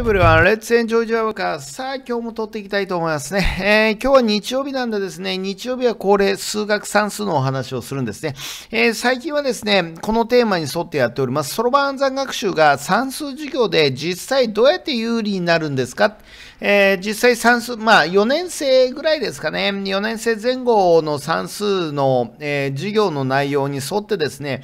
everyone, let's enjoy your work. さあ、今日も撮っていきたいと思いますね。えー、今日は日曜日なんでですね、日曜日は恒例数学算数のお話をするんですね。えー、最近はですね、このテーマに沿ってやっております、そろばん算学習が算数授業で実際どうやって有利になるんですかえー、実際算数、まあ4年生ぐらいですかね、4年生前後の算数の、え授業の内容に沿ってですね、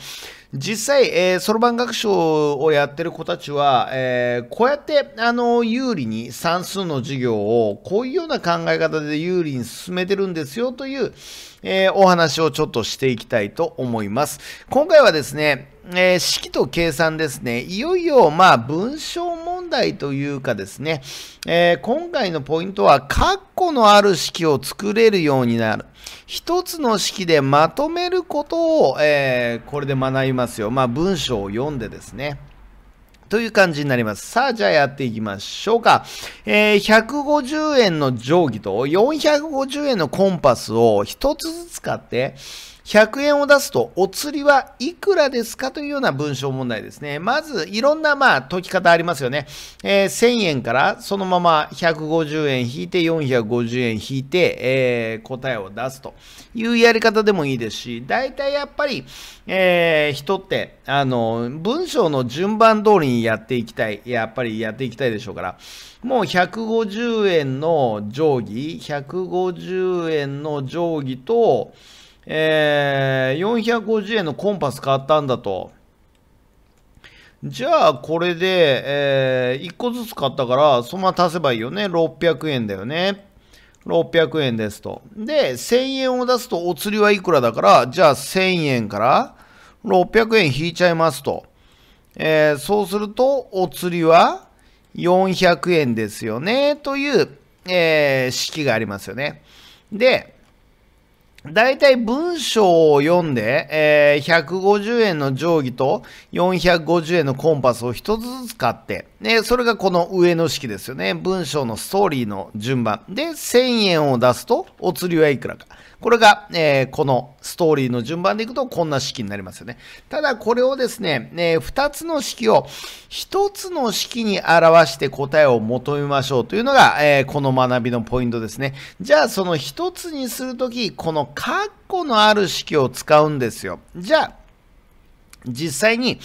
実際、そろばん学習をやってる子たちは、えー、こうやって、あの、有利に算数の授業を、こういうような考え方で有利に進めてるんですよという、えー、お話をちょっとしていきたいと思います。今回はですね、えー、式と計算ですね。いよいよ、まあ、文章問題というかですね、えー、今回のポイントは、括弧のある式を作れるようになる。一つの式でまとめることを、えー、これで学びますよ。まあ、文章を読んでですね。という感じになります。さあ、じゃあやっていきましょうか。えー、150円の定規と450円のコンパスを1つずつ使って、100円を出すとお釣りはいくらですかというような文章問題ですね。まず、いろんな、まあ、解き方ありますよね。えー、1000円からそのまま150円引いて450円引いて、えー、答えを出すというやり方でもいいですし、大体やっぱり、えー、人って、あの、文章の順番通りにやっていきたい、やっぱりやっていきたいでしょうから、もう150円の定規、150円の定規と、えー、450円のコンパス買ったんだと。じゃあ、これで、えー、1個ずつ買ったから、そのまま足せばいいよね。600円だよね。600円ですと。で、1000円を出すとお釣りはいくらだから、じゃあ1000円から600円引いちゃいますと。えー、そうすると、お釣りは400円ですよね、という、えー、式がありますよね。で、大体文章を読んで、えー、150円の定規と450円のコンパスを一つずつ買って、ね、それがこの上の式ですよね。文章のストーリーの順番。で、1000円を出すと、お釣りはいくらか。これが、えー、このストーリーの順番でいくとこんな式になりますよね。ただこれをですね、え二2つの式を1つの式に表して答えを求めましょうというのが、えー、この学びのポイントですね。じゃあその1つにするとき、この括弧のある式を使うんですよ。じゃあ、実際に、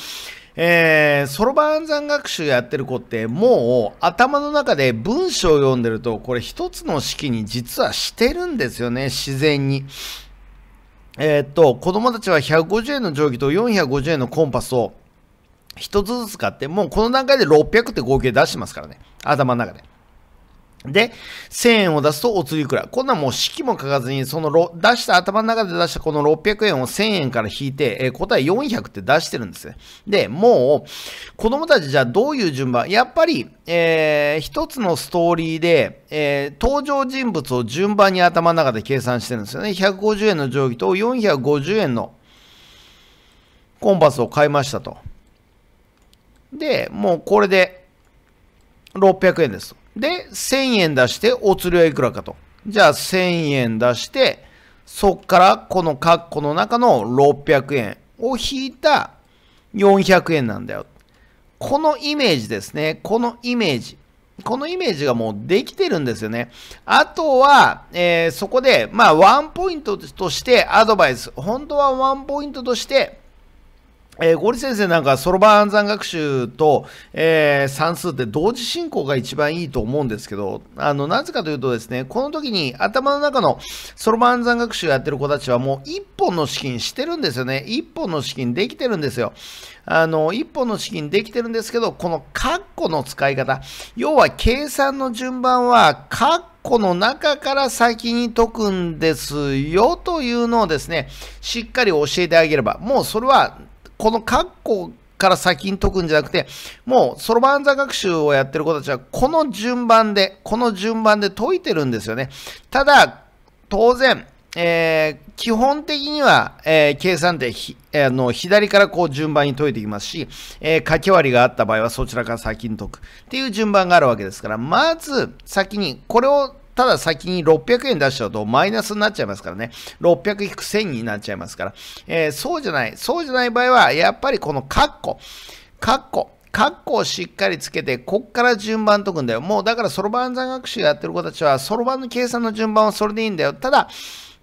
えー、そろばん算学習やってる子ってもう頭の中で文章を読んでるとこれ一つの式に実はしてるんですよね自然に。えー、っと子供たちは150円の定規と450円のコンパスを1つずつ買ってもうこの段階で600って合計出してますからね頭の中で。で、1000円を出すとお釣りいくら。こんなもう式も書かずに、その出した、頭の中で出したこの600円を1000円から引いて、えー、答え400って出してるんですね。で、もう、子供たちじゃあどういう順番やっぱり、えー、一つのストーリーで、えー、登場人物を順番に頭の中で計算してるんですよね。150円の定規と450円のコンパスを買いましたと。で、もうこれで600円です。で、1000円出して、お釣りはいくらかと。じゃあ、1000円出して、そっからこの括弧の中の600円を引いた400円なんだよ。このイメージですね。このイメージ。このイメージがもうできてるんですよね。あとは、えー、そこで、まあ、ワンポイントとしてアドバイス。本当はワンポイントとして、えー、ゴリ先生なんかそろばん暗算学習と、えー、算数って同時進行が一番いいと思うんですけど、あの、なぜかというとですね、この時に頭の中のそろばん暗算学習やってる子たちはもう一本の資金してるんですよね。一本の資金できてるんですよ。あの、一本の資金できてるんですけど、このカッコの使い方、要は計算の順番はカッコの中から先に解くんですよというのをですね、しっかり教えてあげれば、もうそれはこの括弧から先に解くんじゃなくて、もうそろばん座学習をやってる子たちは、この順番で、この順番で解いてるんですよね。ただ、当然、えー、基本的には、えー、計算ってえー、の左からこう順番に解いていきますし、えー、掛け割りがあった場合はそちらから先に解くっていう順番があるわけですから、まず先にこれをただ先に600円出しちゃうとマイナスになっちゃいますからね。600引く1000になっちゃいますから。えー、そうじゃない。そうじゃない場合は、やっぱりこのカッコ。カッコ。カッコをしっかりつけて、こっから順番解くんだよ。もうだからそろばん算学習やってる子たちは、そろばんの計算の順番はそれでいいんだよ。ただ、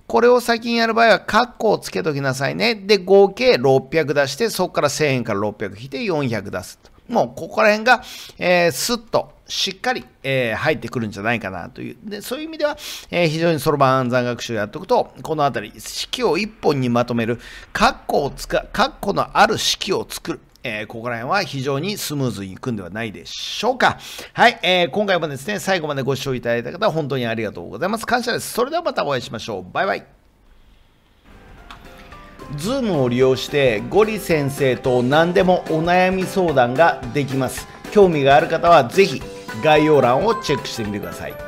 これを先にやる場合は、カッコをつけときなさいね。で、合計600出して、そこから1000円から600引いて400出すもう、ここら辺が、えー、スッとしっかり、えー、入ってくるんじゃないかなという。で、そういう意味では、えー、非常にそろばん算学習をやっておくと、このあたり、式を1本にまとめる、カッコをつか、括弧のある式を作る。えー、ここら辺は非常にスムーズにいくんではないでしょうか。はい、えー、今回もですね、最後までご視聴いただいた方、本当にありがとうございます。感謝です。それではまたお会いしましょう。バイバイ。ズームを利用してゴリ先生と何でもお悩み相談ができます。興味がある方はぜひ概要欄をチェックしてみてください